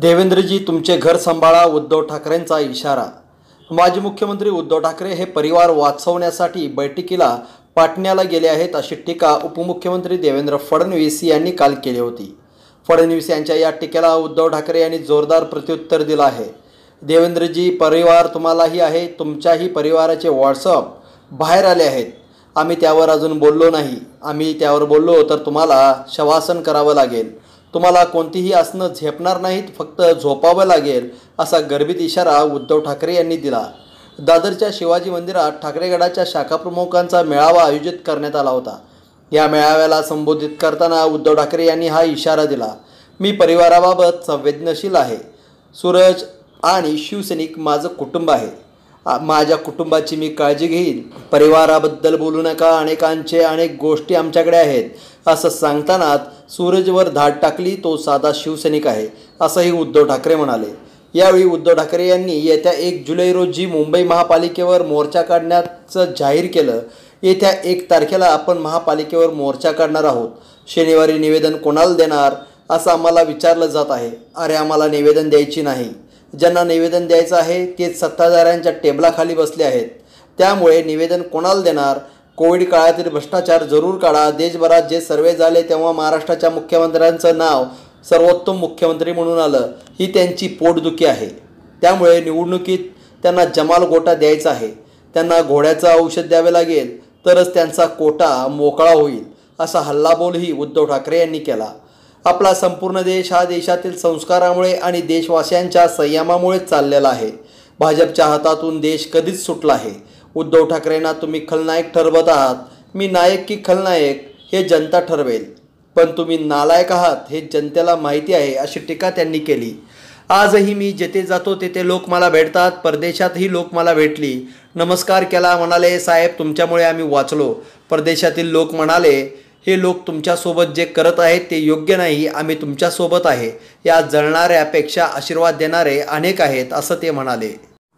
देवेंद्रजी तुमचे घर सांभाळा उद्धव ठाकरेंचा इशारा माजी मुख्यमंत्री उद्धव ठाकरे हे परिवार वाचवण्यासाठी बैठकीला पाटण्याला गेले आहेत अशी टीका उपमुख्यमंत्री देवेंद्र फडणवीस यांनी काल केली होती फडणवीस यांच्या या टीकेला उद्धव ठाकरे यांनी जोरदार प्रत्युत्तर दिलं आहे देवेंद्रजी परिवार तुम्हालाही आहे तुमच्याही परिवाराचे व्हॉट्सअप बाहेर आले आहेत आम्ही त्यावर अजून बोललो नाही आम्ही त्यावर बोललो तर तुम्हाला शवासन करावं लागेल तुम्हाला कोणतीही आसनं झेपणार नाहीत फक्त झोपावं लागेल असा गर्भित इशारा उद्धव ठाकरे यांनी दिला दादरच्या शिवाजी मंदिरात ठाकरेगडाच्या शाखाप्रमुखांचा मेळावा आयोजित करण्यात आला होता या मेळाव्याला संबोधित करताना उद्धव ठाकरे यांनी हा इशारा दिला मी परिवाराबाबत संवेदनशील आहे सूरज आणि शिवसैनिक माझं कुटुंब आहे माझ्या कुटुंबाची मी काळजी घेईन परिवाराबद्दल बोलू नका अनेकांचे अनेक गोष्टी आमच्याकडे आहेत असं सांगतानाच सूरजवर धाड टाकली तो साधा शिवसैनिक आहे असंही उद्धव ठाकरे म्हणाले यावेळी उद्धव ठाकरे यांनी येत्या एक जुलै रोजी मुंबई महापालिकेवर मोर्चा काढण्याचं जाहीर केलं येत्या एक तारखेला आपण महापालिकेवर मोर्चा काढणार आहोत शनिवारी निवेदन कोणाला देणार असं आम्हाला विचारलं जात आहे अरे आम्हाला निवेदन द्यायची नाही ज्यांना निवेदन द्यायचं आहे तेच सत्ताधाऱ्यांच्या टेबलाखाली बसले आहेत त्यामुळे निवेदन कोणाला देणार कोविड काळातील भ्रष्टाचार जरूर काढा देशभरात जे सर्वे झाले तेव्हा महाराष्ट्राच्या मुख्यमंत्र्यांचं नाव सर्वोत्तम मुख्यमंत्री म्हणून आलं ही त्यांची पोटदुखी आहे त्यामुळे निवडणुकीत त्यांना जमाल गोटा द्यायचा आहे त्यांना घोड्याचं औषध द्यावे लागेल तरच त्यांचा कोटा मोकळा होईल असा हल्लाबोलही उद्धव ठाकरे यांनी केला आपला संपूर्ण देश हा देशातील संस्कारामुळे आणि देशवासियांच्या संयमामुळेच चाललेला आहे भाजपच्या हातातून देश कधीच सुटला आहे उद्धव ठाकरेंना तुम्ही खलनायक ठरवत आहात मी नायक की खलनायक हे जनता ठरवेल पण तुम्ही नालायक आहात हे जनतेला माहिती आहे अशी टीका त्यांनी केली आजही मी जेथे जातो तेथे लोक मला भेटतात परदेशातही लोक मला भेटली नमस्कार केला म्हणाले साहेब तुमच्यामुळे आम्ही वाचलो परदेशातील लोक म्हणाले हे लोक तुमच्यासोबत जे करत आहेत ते योग्य नाही आम्ही तुमच्यासोबत आहे या जळणाऱ्यापेक्षा आशीर्वाद देणारे अनेक आहेत असं ते म्हणाले